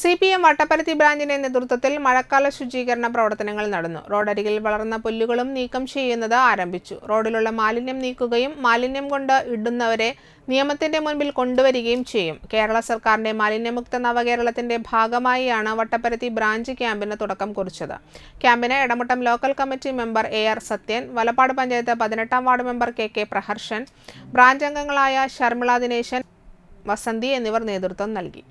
C P M Vattaparathi ബ്രാഞ്ചിന്റെ നേതൃത്വത്തിൽ മഴക്കാല ശുചീകരണ പ്രവർത്തനങ്ങൾ നടന്നു റോഡരികിൽ വളർന്ന പുല്ലുകളും നീക്കം ചെയ്യുന്നത് ആരംഭിച്ചു റോഡിലുള്ള മാലിന്യം നീക്കുകയും മാലിന്യം കൊണ്ട് ഇടുന്നവരെ നിയമത്തിന്റെ മുൻപിൽ കൊണ്ടുവരികയും ചെയ്യും കേരള സർക്കാരിന്റെ മാലിന്യമുക്ത നവകേരളത്തിന്റെ ഭാഗമായിയാണ് വട്ടപ്പരത്തി ബ്രാഞ്ച് ക്യാമ്പിന് തുടക്കം കുറിച്ചത് ക്യാമ്പിന് Edamuttam local committee member A R Sathyan Valappad panchayat പതിനെട്ടാം ward member K K Praharshan branch അംഗങ്ങളായ ശർമിള ദിനേശൻ വസന്തി എന്നിവർ നേതൃത്വം നൽകി